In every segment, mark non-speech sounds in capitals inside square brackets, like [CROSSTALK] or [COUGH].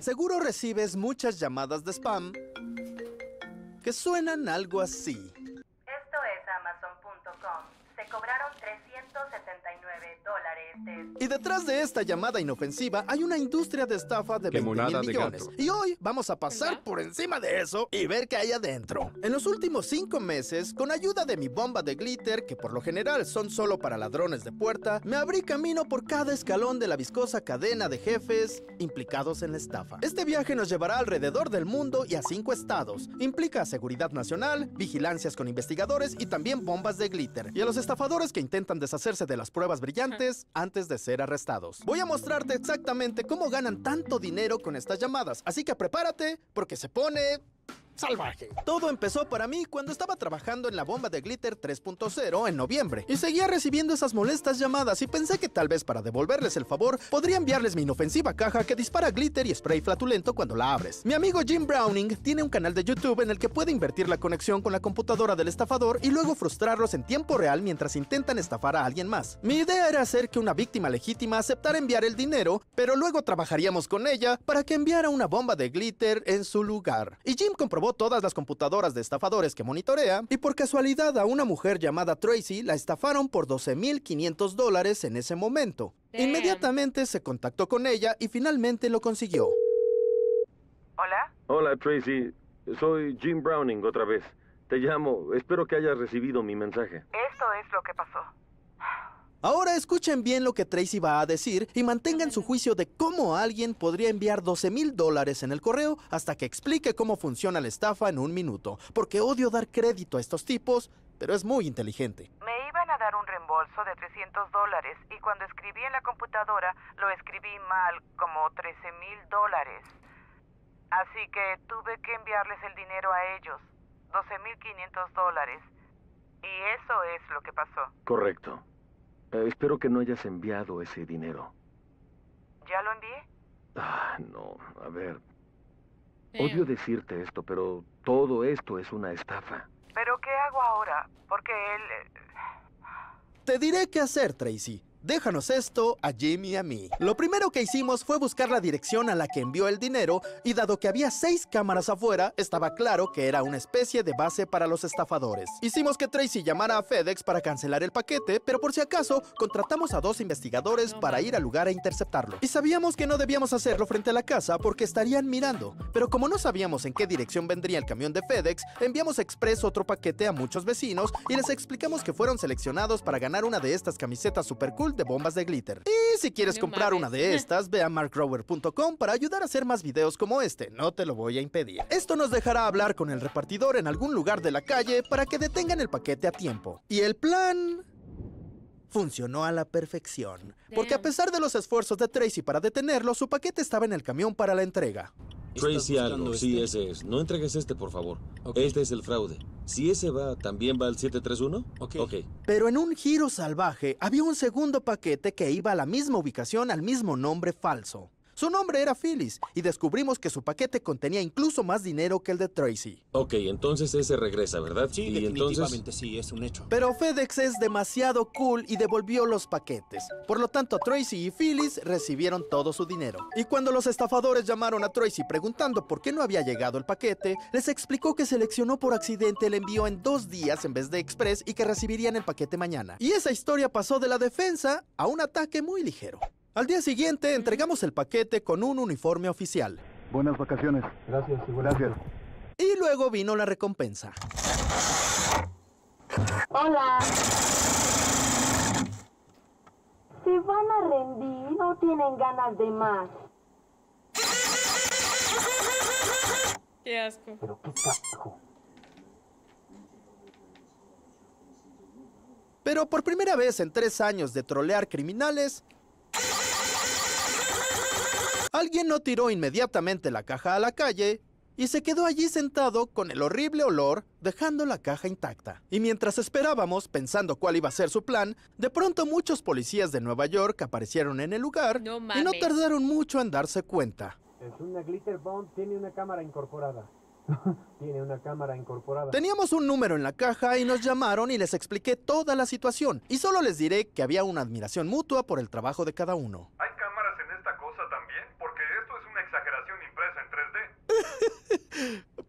Seguro recibes muchas llamadas de spam que suenan algo así. Y detrás de esta llamada inofensiva hay una industria de estafa de 20 mil millones. Y hoy vamos a pasar por encima de eso y ver qué hay adentro. En los últimos cinco meses, con ayuda de mi bomba de glitter, que por lo general son solo para ladrones de puerta, me abrí camino por cada escalón de la viscosa cadena de jefes implicados en la estafa. Este viaje nos llevará alrededor del mundo y a cinco estados. Implica seguridad nacional, vigilancias con investigadores y también bombas de glitter. Y a los estafadores que intentan deshacerse de las pruebas brillantes antes de ser arrestados. Voy a mostrarte exactamente cómo ganan tanto dinero con estas llamadas, así que prepárate porque se pone salvaje. Todo empezó para mí cuando estaba trabajando en la bomba de Glitter 3.0 en noviembre y seguía recibiendo esas molestas llamadas y pensé que tal vez para devolverles el favor podría enviarles mi inofensiva caja que dispara glitter y spray flatulento cuando la abres. Mi amigo Jim Browning tiene un canal de YouTube en el que puede invertir la conexión con la computadora del estafador y luego frustrarlos en tiempo real mientras intentan estafar a alguien más. Mi idea era hacer que una víctima legítima aceptara enviar el dinero, pero luego trabajaríamos con ella para que enviara una bomba de glitter en su lugar. Y Jim comprobó todas las computadoras de estafadores que monitorea y por casualidad a una mujer llamada Tracy la estafaron por 12.500 dólares en ese momento. Inmediatamente se contactó con ella y finalmente lo consiguió. Hola. Hola Tracy, soy Jim Browning otra vez. Te llamo, espero que hayas recibido mi mensaje. Esto es lo que pasó. Ahora escuchen bien lo que Tracy va a decir y mantengan su juicio de cómo alguien podría enviar 12 mil dólares en el correo hasta que explique cómo funciona la estafa en un minuto, porque odio dar crédito a estos tipos, pero es muy inteligente. Me iban a dar un reembolso de 300 dólares y cuando escribí en la computadora lo escribí mal, como 13 mil dólares. Así que tuve que enviarles el dinero a ellos, 12 mil 500 dólares. Y eso es lo que pasó. Correcto. Eh, espero que no hayas enviado ese dinero. ¿Ya lo envié? Ah, no. A ver. Eh. Odio decirte esto, pero todo esto es una estafa. ¿Pero qué hago ahora? Porque él... Eh, Te diré qué hacer, Tracy. Déjanos esto a Jim y a mí. Lo primero que hicimos fue buscar la dirección a la que envió el dinero y dado que había seis cámaras afuera, estaba claro que era una especie de base para los estafadores. Hicimos que Tracy llamara a FedEx para cancelar el paquete, pero por si acaso, contratamos a dos investigadores para ir al lugar a interceptarlo. Y sabíamos que no debíamos hacerlo frente a la casa porque estarían mirando, pero como no sabíamos en qué dirección vendría el camión de FedEx, enviamos express otro paquete a muchos vecinos y les explicamos que fueron seleccionados para ganar una de estas camisetas super cool de bombas de glitter. Y si quieres comprar una de estas, ve a markgrower.com para ayudar a hacer más videos como este, no te lo voy a impedir. Esto nos dejará hablar con el repartidor en algún lugar de la calle para que detengan el paquete a tiempo. Y el plan funcionó a la perfección, porque a pesar de los esfuerzos de Tracy para detenerlo, su paquete estaba en el camión para la entrega. Tracy algo, sí, este? ese es. No entregues este, por favor. Este es el fraude. Si ese va, ¿también va al 731? Ok. Pero en un giro salvaje había un segundo paquete que iba a la misma ubicación al mismo nombre falso. Su nombre era Phyllis y descubrimos que su paquete contenía incluso más dinero que el de Tracy. Ok, entonces ese regresa, ¿verdad? Sí, definitivamente sí, es un hecho. Pero FedEx es demasiado cool y devolvió los paquetes. Por lo tanto, Tracy y Phyllis recibieron todo su dinero. Y cuando los estafadores llamaron a Tracy preguntando por qué no había llegado el paquete, les explicó que seleccionó por accidente el envío en dos días en vez de express y que recibirían el paquete mañana. Y esa historia pasó de la defensa a un ataque muy ligero. Al día siguiente entregamos el paquete con un uniforme oficial. Buenas vacaciones. Gracias, y gracias. Y luego vino la recompensa. Hola. Se van a rendir, no tienen ganas de más. Qué asco. Pero qué asco. Pero por primera vez en tres años de trolear criminales, alguien no tiró inmediatamente la caja a la calle y se quedó allí sentado con el horrible olor, dejando la caja intacta. Y mientras esperábamos, pensando cuál iba a ser su plan, de pronto muchos policías de Nueva York aparecieron en el lugar y no tardaron mucho en darse cuenta. Es una glitter bomb, tiene una cámara incorporada. [LAUGHS] Tiene una cámara incorporada. Teníamos un número en la caja y nos llamaron y les expliqué toda la situación. Y solo les diré que había una admiración mutua por el trabajo de cada uno.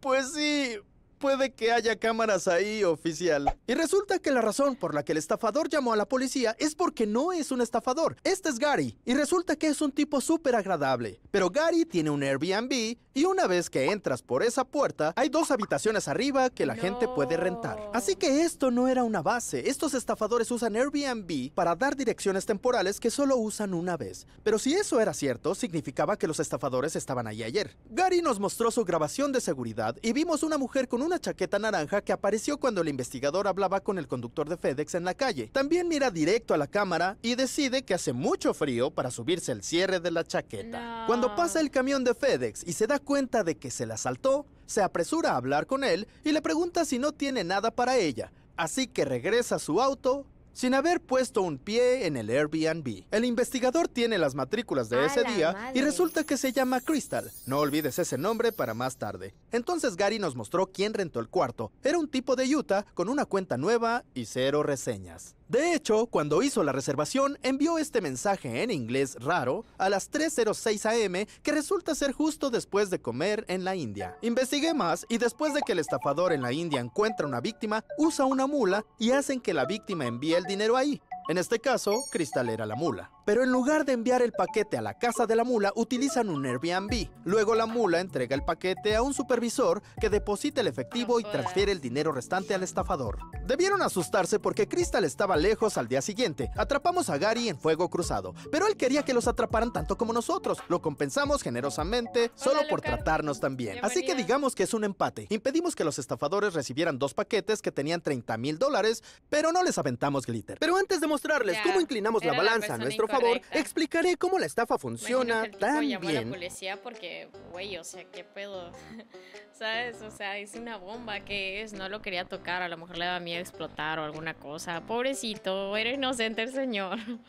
[LAUGHS] pues sí, Puede que haya cámaras ahí, oficial. Y resulta que la razón por la que el estafador llamó a la policía es porque no es un estafador. Este es Gary, y resulta que es un tipo súper agradable. Pero Gary tiene un Airbnb, y una vez que entras por esa puerta, hay dos habitaciones arriba que la gente puede rentar. Así que esto no era una base. Estos estafadores usan Airbnb para dar direcciones temporales que solo usan una vez. Pero si eso era cierto, significaba que los estafadores estaban ahí ayer. Gary nos mostró su grabación de seguridad y vimos una mujer con un una chaqueta naranja que apareció cuando el investigador hablaba con el conductor de FedEx en la calle. También mira directo a la cámara y decide que hace mucho frío para subirse el cierre de la chaqueta. Cuando pasa el camión de FedEx y se da cuenta de que se la saltó, se apresura a hablar con él y le pregunta si no tiene nada para ella. Así que regresa a su auto sin haber puesto un pie en el Airbnb. El investigador tiene las matrículas de ese día y resulta que se llama Crystal. No olvides ese nombre para más tarde. Entonces Gary nos mostró quién rentó el cuarto. Era un tipo de Utah con una cuenta nueva y cero reseñas. De hecho, cuando hizo la reservación, envió este mensaje en inglés raro a las 3.06 am, que resulta ser justo después de comer en la India. Investigué más y después de que el estafador en la India encuentra una víctima, usa una mula y hacen que la víctima envíe el dinero ahí. En este caso, Cristal era la mula pero en lugar de enviar el paquete a la casa de la mula, utilizan un Airbnb. Luego la mula entrega el paquete a un supervisor que deposita el efectivo y ah, transfiere el dinero restante al estafador. Debieron asustarse porque Crystal estaba lejos al día siguiente. Atrapamos a Gary en fuego cruzado, pero él quería que los atraparan tanto como nosotros. Lo compensamos generosamente solo por tratarnos tan bien. Así que digamos que es un empate. Impedimos que los estafadores recibieran dos paquetes que tenían 30 mil dólares, pero no les aventamos glitter. Pero antes de mostrarles cómo inclinamos la balanza a nuestro favor, explicaré cómo la estafa funciona también. tan la policía porque, güey, o sea, qué pedo. [LAUGHS] ¿Sabes? O sea, es una bomba que es, no lo quería tocar, a lo mejor le daba miedo explotar o alguna cosa. Pobrecito, era inocente el señor. [LAUGHS]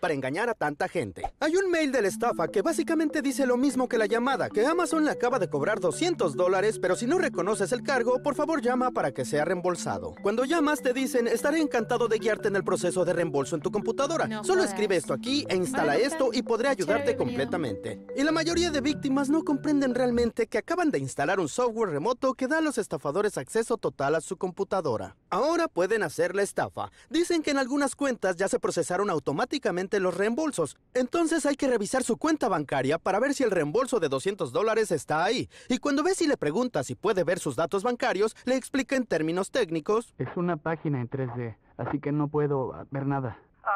para engañar a tanta gente. Hay un mail de la estafa que básicamente dice lo mismo que la llamada, que Amazon le acaba de cobrar 200 dólares, pero si no reconoces el cargo, por favor llama para que sea reembolsado. Cuando llamas te dicen, estaré encantado de guiarte en el proceso de reembolso en tu computadora. Solo escribe esto aquí e instala esto y podré ayudarte completamente. Y la mayoría de víctimas no comprenden realmente que acaban de instalar un software remoto que da a los estafadores acceso total a su computadora. Ahora pueden hacer la estafa. Dicen que en algunas cuentas ya se procesaron automáticamente los reembolsos. Entonces hay que revisar su cuenta bancaria para ver si el reembolso de 200 dólares está ahí. Y cuando ves y le pregunta si puede ver sus datos bancarios, le explica en términos técnicos. Es una página en 3D, así que no puedo ah, ver nada. Ah,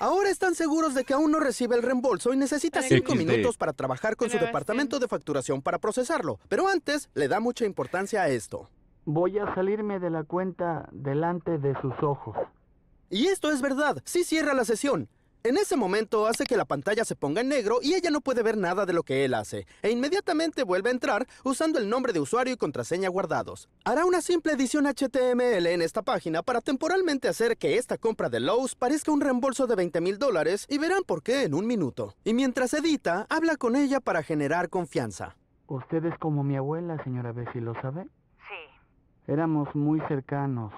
Ahora están seguros de que aún no recibe el reembolso y necesita cinco minutos para trabajar con su departamento de facturación para procesarlo. Pero antes le da mucha importancia a esto. Voy a salirme de la cuenta delante de sus ojos. Y esto es verdad, sí cierra la sesión. En ese momento hace que la pantalla se ponga en negro y ella no puede ver nada de lo que él hace, e inmediatamente vuelve a entrar usando el nombre de usuario y contraseña guardados. Hará una simple edición HTML en esta página para temporalmente hacer que esta compra de Lowe's parezca un reembolso de 20 mil dólares y verán por qué en un minuto. Y mientras edita, habla con ella para generar confianza. Usted es como mi abuela, señora Bessie, ¿lo sabe? Sí. Éramos muy cercanos,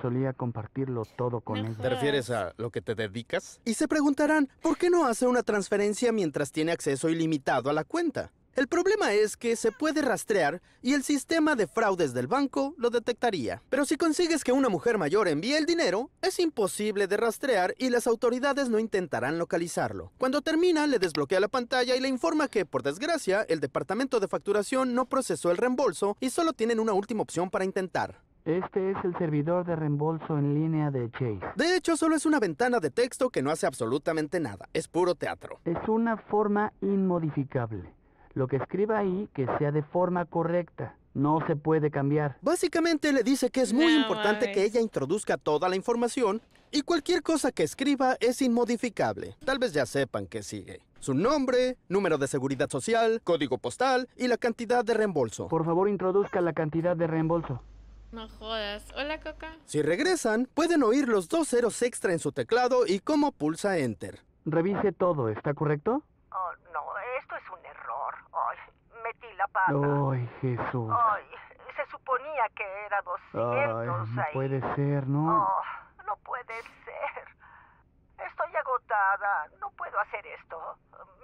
Solía compartirlo todo con ella. ¿Te refieres a lo que te dedicas? Y se preguntarán, ¿por qué no hace una transferencia mientras tiene acceso ilimitado a la cuenta? El problema es que se puede rastrear y el sistema de fraudes del banco lo detectaría. Pero si consigues que una mujer mayor envíe el dinero, es imposible de rastrear y las autoridades no intentarán localizarlo. Cuando termina, le desbloquea la pantalla y le informa que, por desgracia, el departamento de facturación no procesó el reembolso y solo tienen una última opción para intentar. Este es el servidor de reembolso en línea de Chase. De hecho, solo es una ventana de texto que no hace absolutamente nada. Es puro teatro. Es una forma inmodificable. Lo que escriba ahí, que sea de forma correcta. No se puede cambiar. Básicamente le dice que es muy importante que ella introduzca toda la información y cualquier cosa que escriba es inmodificable. Tal vez ya sepan que sigue. Su nombre, número de seguridad social, código postal y la cantidad de reembolso. Por favor, introduzca la cantidad de reembolso. No jodas. Hola, Coca. Si regresan, pueden oír los dos ceros extra en su teclado y cómo pulsa Enter. Revise todo, ¿está correcto? Oh, no, esto es un error. Ay, metí la pata. Ay, Jesús. Ay, se suponía que era 200 Ay, no puede ser, ¿no? Oh, no puede ser. Estoy agotada. No puedo hacer esto.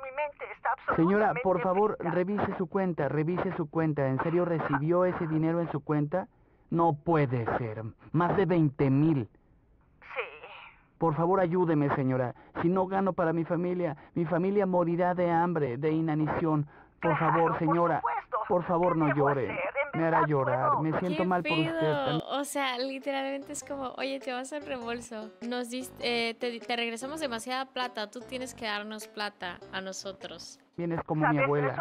Mi mente está absolutamente... Señora, por favor, revise su cuenta, revise su cuenta. ¿En serio recibió ese dinero en su cuenta? No puede ser. Más de 20 mil. Sí. Por favor, ayúdeme, señora. Si no gano para mi familia, mi familia morirá de hambre, de inanición. Por favor, señora. Por, favor, no llore. Me hará llorar. Me siento mal por usted. O sea, literalmente es como, oye, te vas al reembolso. Nos diste, eh, te, regresamos demasiada plata. Tú tienes que darnos plata a nosotros. Vienes como mi abuela.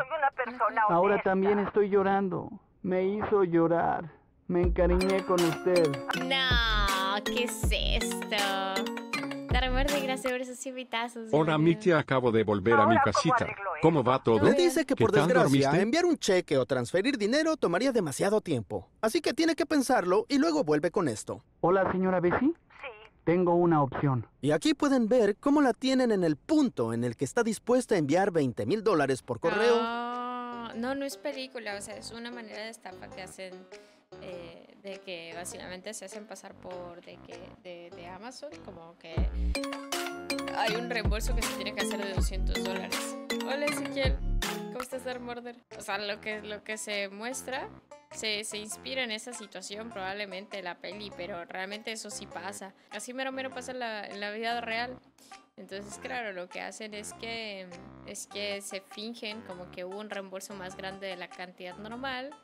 Ahora también estoy llorando. Me hizo llorar. Me encariñé con usted. No, ¿qué es esto? de gracias por esos invitazos. Hola, Mitya. acabo de volver a mi casita. ¿Cómo va todo? Le dice que por desgracia, enviar un cheque o transferir dinero tomaría demasiado tiempo. Así que tiene que pensarlo y luego vuelve con esto. Hola, señora Bessie. Sí. Tengo una opción. Y aquí pueden ver cómo la tienen en el punto en el que está dispuesta a enviar 20 mil dólares por correo. No, ah, no, no es película, o sea, es una manera de estafa que hacen eh, de que básicamente se hacen pasar por de, que, de, Amazon, como que hay un reembolso que se tiene que hacer de 200 dólares. Hola Ezequiel, ¿cómo estás, Dark Murder? O sea, lo que, lo que se muestra se, se, inspira en esa situación probablemente la peli, pero realmente eso sí pasa. Así mero mero pasa en la, en la, vida real. Entonces, claro, lo que hacen es que, es que se fingen como que hubo un reembolso más grande de la cantidad normal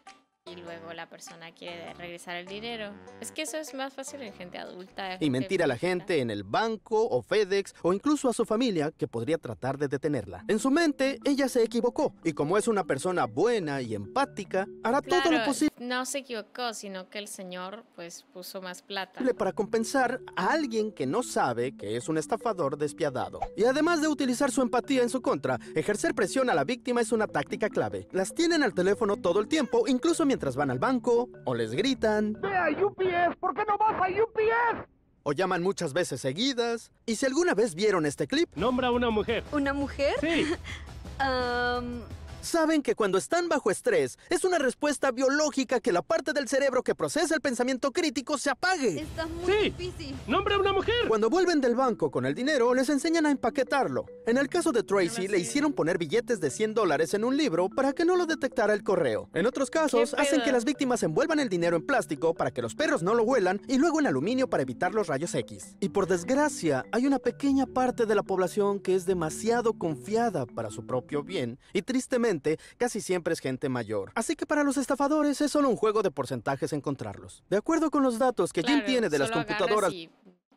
y luego la persona quiere regresar el dinero. Es que eso es más fácil en gente adulta. y mentir a la gente en el banco o FedEx o incluso a su familia que podría tratar de detenerla. En su mente, ella se equivocó y como es una persona buena y empática, hará todo lo posible. No se equivocó, sino que el señor pues puso más plata. Para compensar a alguien que no sabe que es un estafador despiadado. Y además de utilizar su empatía en su contra, ejercer presión a la víctima es una táctica clave. Las tienen al teléfono todo el tiempo, incluso mientras mientras van al banco, o les gritan. ¡Ve a ¿Por qué no vas a UPS? O llaman muchas veces seguidas. Y si alguna vez vieron este clip. Nombra una mujer. ¿Una mujer? Sí. [LAUGHS] Saben que cuando están bajo estrés, es una respuesta biológica que la parte del cerebro que procesa el pensamiento crítico se apague. Está muy difícil. ¡Nombre a una mujer! Cuando vuelven del banco con el dinero, les enseñan a empaquetarlo. En el caso de Tracy, le hicieron poner billetes de 100 dólares en un libro para que no lo detectara el correo. En otros casos, hacen que las víctimas envuelvan el dinero en plástico para que los perros no lo huelan y luego en aluminio para evitar los rayos X. Y por desgracia, hay una pequeña parte de la población que es demasiado confiada para su propio bien y tristemente casi siempre es gente mayor. Así que para los estafadores es solo un juego de porcentajes encontrarlos. De acuerdo con los datos que Jim tiene de las computadoras...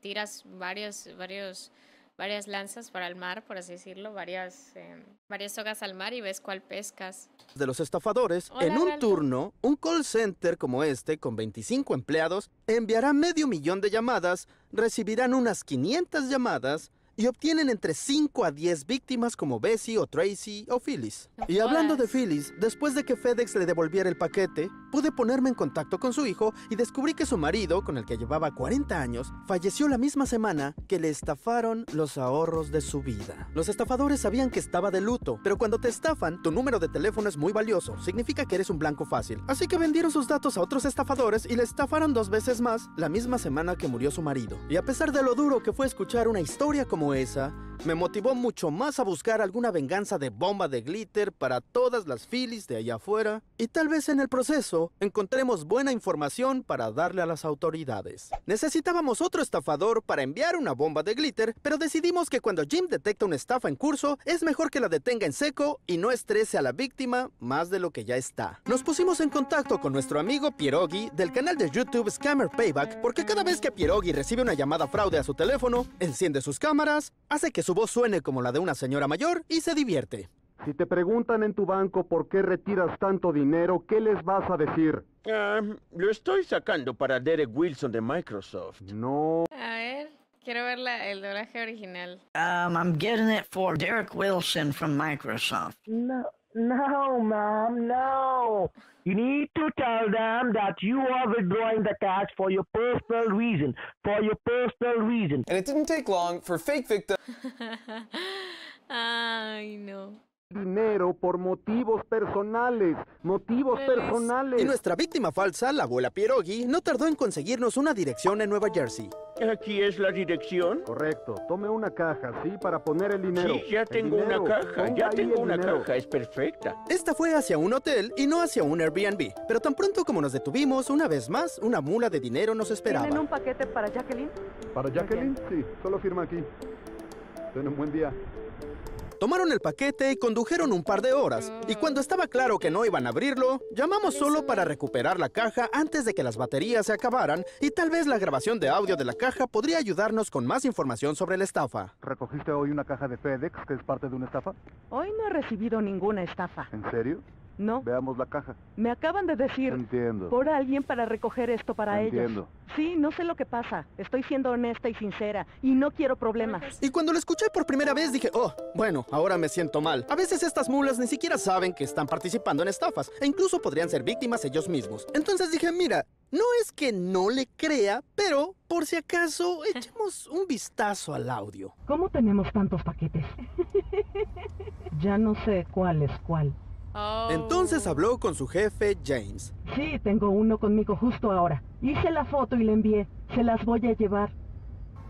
tiras varios, varios, varias lanzas para el mar, por así decirlo, varias, em, varias sogas al mar y ves cuál pescas. De los estafadores, en un turno, un call center como este, con 25 empleados, enviará medio millón de llamadas, recibirán unas 500 llamadas y obtienen entre 5 a 10 víctimas como Bessie o Tracy o Phyllis. Y hablando de Phyllis, después de que FedEx le devolviera el paquete, pude ponerme en contacto con su hijo y descubrí que su marido, con el que llevaba 40 años, falleció la misma semana que le estafaron los ahorros de su vida. Los estafadores sabían que estaba de luto, pero cuando te estafan, tu número de teléfono es muy valioso, significa que eres un blanco fácil. Así que vendieron sus datos a otros estafadores y le estafaron dos veces más la misma semana que murió su marido. Y a pesar de lo duro que fue escuchar una historia como esa, me motivó mucho más a buscar alguna venganza de bomba de glitter para todas las filis de allá afuera y tal vez en el proceso encontremos buena información para darle a las autoridades. Necesitábamos otro estafador para enviar una bomba de glitter, pero decidimos que cuando Jim detecta una estafa en curso, es mejor que la detenga en seco y no estrese a la víctima más de lo que ya está. Nos pusimos en contacto con nuestro amigo Pierogi del canal de YouTube Scammer Payback porque cada vez que Pierogi recibe una llamada fraude a su teléfono, enciende sus cámaras, hace que su voz suene como la de una señora mayor y se divierte. Si te preguntan en tu banco por qué retiras tanto dinero, ¿qué les vas a decir? Ah, lo estoy sacando para Derek Wilson de Microsoft. No. A ver, quiero ver la, el doblaje original. Um, I'm getting it for Derek Wilson from Microsoft. No. No, mom, no. You need to tell them that you are withdrawing the cash for your personal reason. For your personal reason. And it didn't take long for fake victim. [LAUGHS] Ay, know dinero por motivos personales, motivos pues, personales. Y nuestra víctima falsa, la abuela Pierogi, no tardó en conseguirnos una dirección en Nueva Jersey. ¿Aquí es la dirección? Correcto, tome una caja, ¿sí? Para poner el dinero. Sí, ya tengo una caja, ya tengo una caja, es perfecta. Esta fue hacia un hotel y no hacia un Airbnb, pero tan pronto como nos detuvimos, una vez más, una mula de dinero nos esperaba. ¿Tienen un paquete para Jacqueline? ¿Para Jacqueline? Sí, solo firma aquí. Ten un buen día. Tomaron el paquete y condujeron un par de horas, y cuando estaba claro que no iban a abrirlo, llamamos solo para recuperar la caja antes de que las baterías se acabaran, y tal vez la grabación de audio de la caja podría ayudarnos con más información sobre la estafa. ¿Recogiste hoy una caja de FedEx que es parte de una estafa? Hoy no he recibido ninguna estafa. ¿En serio? No. Veamos la caja. Me acaban de decir Entiendo. por alguien para recoger esto para Entiendo. Sí, no sé lo que pasa. Estoy siendo honesta y sincera y no quiero problemas. Y cuando lo escuché por primera vez dije, oh, bueno, ahora me siento mal. A veces estas mulas ni siquiera saben que están participando en estafas e incluso podrían ser víctimas ellos mismos. Entonces dije, mira, no es que no le crea, pero por si acaso [LAUGHS] echemos un vistazo al audio. ¿Cómo tenemos tantos paquetes? [LAUGHS] ya no sé cuál es cuál. Oh. Entonces habló con su jefe, James. Sí, tengo uno conmigo justo ahora. Hice la foto y le envié. Se las voy a llevar.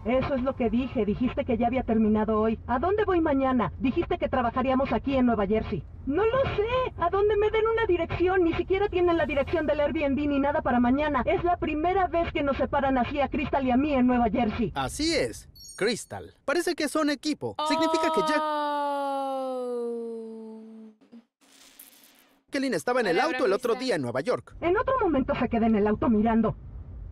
Eso es lo que dije. Dijiste que ya había terminado hoy. ¿A dónde voy mañana? Dijiste que trabajaríamos aquí en Nueva Jersey. No lo sé. ¿A dónde me den una dirección? Ni siquiera tienen la dirección del Airbnb ni nada para mañana. Es la primera vez que nos separan así a Crystal y a mí en Nueva Jersey. Así es. Crystal. Parece que son equipo. Oh. Significa que ya... Jacqueline estaba en el auto el otro día en Nueva York. En otro momento se queda en el auto mirando.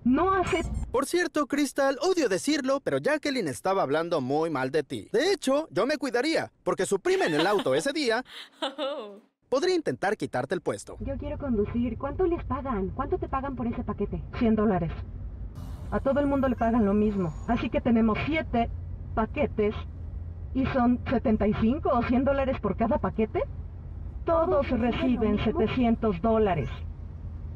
No hace... Por cierto, Crystal, odio decirlo, pero Jacqueline estaba hablando muy mal de ti. De hecho, yo me cuidaría, porque su prima en el auto ese día. [LAUGHS] Oh. Podría intentar quitarte el puesto. Yo quiero conducir. ¿Cuánto les pagan? ¿Cuánto te pagan por ese paquete? 100 dólares. A todo el mundo le pagan lo mismo. Así que tenemos 7 paquetes y son 75 o 100 dólares por cada paquete. Todos reciben 700 dólares.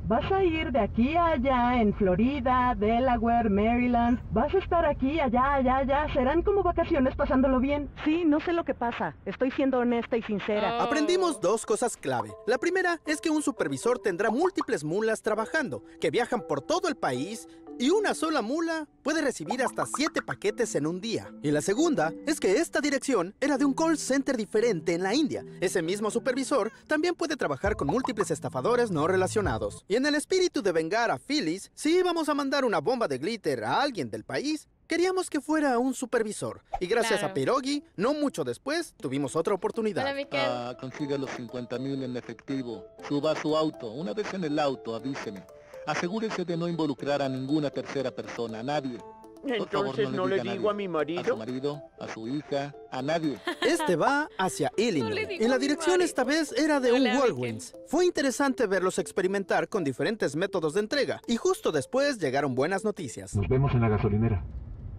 Vas a ir de aquí a allá en Florida, Delaware, Maryland. Vas a estar aquí, allá, allá, allá. Serán como vacaciones pasándolo bien. Sí, no sé lo que pasa. Estoy siendo honesta y sincera. Oh. Aprendimos dos cosas clave. La primera es que un supervisor tendrá múltiples mulas trabajando, que viajan por todo el país y una sola mula puede recibir hasta siete paquetes en un día. Y la segunda es que esta dirección era de un call center diferente en la India. Ese mismo supervisor también puede trabajar con múltiples estafadores no relacionados. Y en el espíritu de vengar a Phyllis, si íbamos a mandar una bomba de glitter a alguien del país, Queríamos que fuera un supervisor. Y gracias a Pirogi, no mucho después, tuvimos otra oportunidad. Ah, consiga los 50,000 en efectivo. Suba su auto. Una vez en el auto, avíseme. Asegúrese de no involucrar a ninguna tercera persona, a nadie. Entonces no, le, digo a, mi marido. A su marido, a su hija, a nadie. Este va hacia Illinois. en la dirección esta vez era de un Walgreens. Fue interesante verlos experimentar con diferentes métodos de entrega. Y justo después llegaron buenas noticias. Nos vemos en la gasolinera.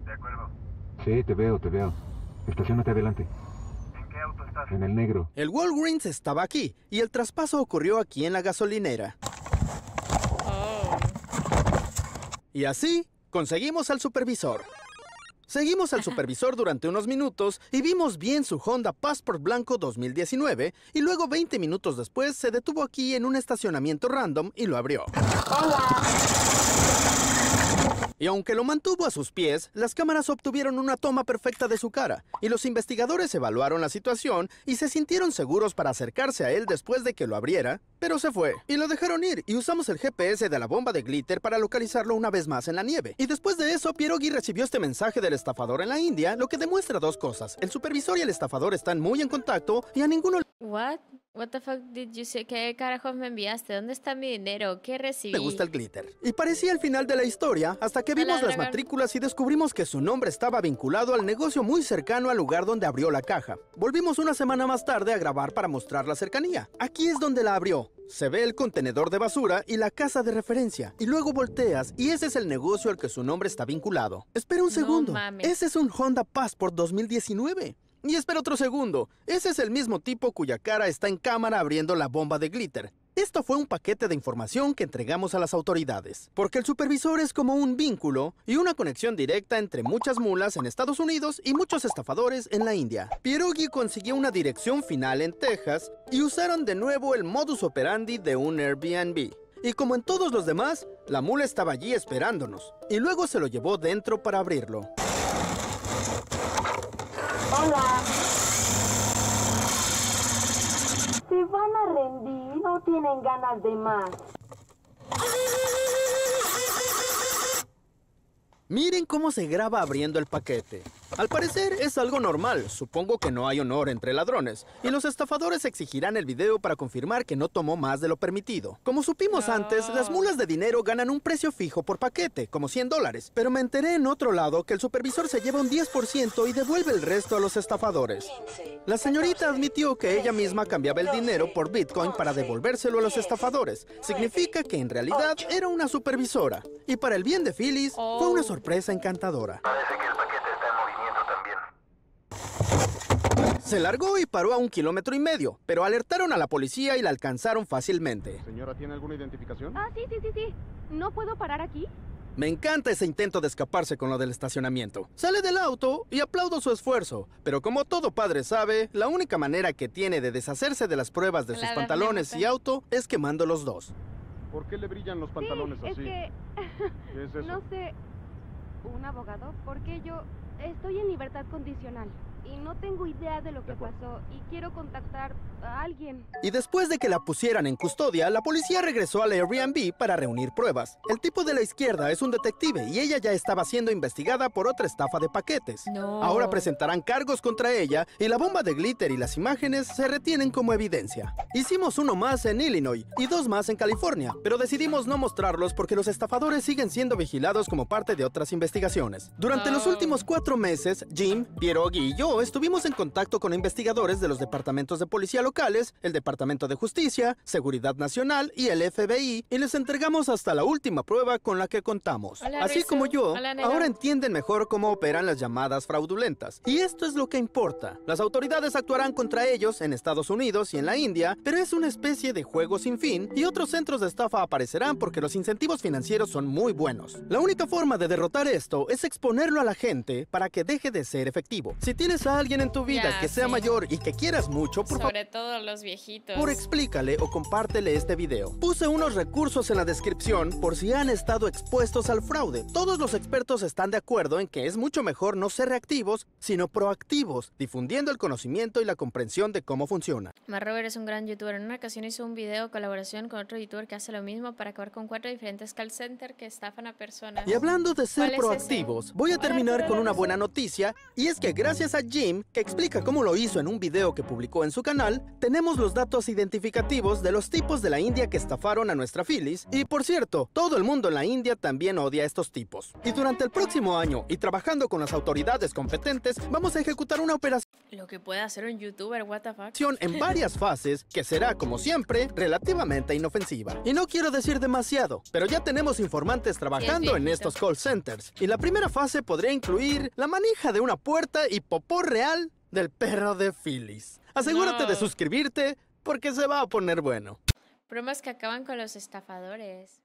De acuerdo. Sí, te veo, te veo. Estacionate adelante. ¿En qué auto estás? En el negro. El Walgreens estaba aquí y el traspaso ocurrió aquí en la gasolinera. Y así conseguimos al supervisor. Seguimos al supervisor durante unos minutos y vimos bien su Honda Passport Blanco 2019 y luego 20 minutos después se detuvo aquí en un estacionamiento random y lo abrió. Hola y aunque lo mantuvo a sus pies, las cámaras obtuvieron una toma perfecta de su cara, y los investigadores evaluaron la situación y se sintieron seguros para acercarse a él después de que lo abriera, pero se fue, y lo dejaron ir, y usamos el GPS de la bomba de glitter para localizarlo una vez más en la nieve. Y después de eso, Pierogi recibió este mensaje del estafador en la India, lo que demuestra dos cosas, el supervisor y el estafador están muy en contacto, y a ninguno What? What the fuck did you say? ¿Qué carajos me enviaste? ¿Dónde está mi dinero? ¿Qué recibí? Me gusta el glitter. Y parecía el final de la historia hasta que vimos las matrículas y descubrimos que su nombre estaba vinculado al negocio muy cercano al lugar donde abrió la caja. Volvimos una semana más tarde a grabar para mostrar la cercanía. Aquí es donde la abrió. Se ve el contenedor de basura y la casa de referencia. Y luego volteas y ese es el negocio al que su nombre está vinculado. Espera un segundo. ese es un Honda Passport 2019. Y espera otro segundo. Ese es el mismo tipo cuya cara está en cámara abriendo la bomba de glitter. Esto fue un paquete de información que entregamos a las autoridades, porque el supervisor es como un vínculo y una conexión directa entre muchas mulas en Estados Unidos y muchos estafadores en la India. Pierogi consiguió una dirección final en Texas y usaron de nuevo el modus operandi de un Airbnb. Y como en todos los demás, la mula estaba allí esperándonos, y luego se lo llevó dentro para abrirlo. Hola. ¿Se van a rendir? ¿No tienen ganas de más? Miren cómo se graba abriendo el paquete. Al parecer es algo normal, supongo que no hay honor entre ladrones, y los estafadores exigirán el video para confirmar que no tomó más de lo permitido. Como supimos antes, las mulas de dinero ganan un precio fijo por paquete, como 100 dólares, pero me enteré en otro lado que el supervisor se lleva un 10% y devuelve el resto a los estafadores. La señorita admitió que ella misma cambiaba el dinero por Bitcoin para devolvérselo a los estafadores, significa que en realidad era una supervisora, y para el bien de Phyllis fue una sorpresa encantadora. Parece que el paquete está se largó y paró a un kilómetro y medio, pero alertaron a la policía y la alcanzaron fácilmente. Señora, ¿tiene alguna identificación? Ah, sí, sí, sí, sí. ¿No puedo parar aquí? Me encanta ese intento de escaparse con lo del estacionamiento. Sale del auto y aplaudo su esfuerzo, pero como todo padre sabe, la única manera que tiene de deshacerse de las pruebas de sus pantalones y auto es quemando los dos. ¿Por qué le brillan los pantalones así? [LAUGHS] Es que... [LAUGHS] No sé. ¿Un abogado? Porque yo estoy en libertad condicional y no tengo idea de lo que pasó y quiero contactar a alguien. Y después de que la pusieran en custodia, la policía regresó al Airbnb para reunir pruebas. El tipo de la izquierda es un detective y ella ya estaba siendo investigada por otra estafa de paquetes. Ahora presentarán cargos contra ella y la bomba de glitter y las imágenes se retienen como evidencia. Hicimos uno más en Illinois y dos más en California, pero decidimos no mostrarlos porque los estafadores siguen siendo vigilados como parte de otras investigaciones. Durante los últimos cuatro meses, Jim, Pierogi y yo estuvimos en contacto con investigadores de los departamentos de policía locales, el Departamento de Justicia, Seguridad Nacional y el FBI y les entregamos hasta la última prueba con la que contamos. Así como yo, ahora entienden mejor cómo operan las llamadas fraudulentas. Y esto es lo que importa. Las autoridades actuarán contra ellos en Estados Unidos y en la India, pero es una especie de juego sin fin y otros centros de estafa aparecerán porque los incentivos financieros son muy buenos. La única forma de derrotar esto es exponerlo a la gente para que deje de ser efectivo. Si tienes a alguien en tu vida que sea mayor y que quieras mucho, por favor. Sobre todo los viejitos. Por explícale o compártele este video. Puse unos recursos en la descripción por si han estado expuestos al fraude. Todos los expertos están de acuerdo en que es mucho mejor no ser reactivos, sino proactivos, difundiendo el conocimiento y la comprensión de cómo funciona. Mar Robert es un gran youtuber. En una ocasión hizo un video colaboración con otro youtuber que hace lo mismo para acabar con cuatro diferentes call center que estafan a personas. Y hablando de ser proactivos, voy a terminar con una buena noticia y es que gracias a Jim, que explica cómo lo hizo en un video que publicó en su canal, tenemos los datos identificativos de los tipos de la India que estafaron a nuestra Phyllis, y por cierto, todo el mundo en la India también odia a estos tipos. Y durante el próximo año, y trabajando con las autoridades competentes, vamos a ejecutar una operación... Lo que puede hacer un youtuber, ...en [LAUGHS] varias fases, que será, como siempre, relativamente inofensiva. Y no quiero decir demasiado, pero ya tenemos informantes trabajando en estos call centers, y la primera fase podría incluir la manija de una puerta y popó real del perro de Phyllis Asegúrate de suscribirte porque se va a poner bueno. Bromas que acaban con los estafadores.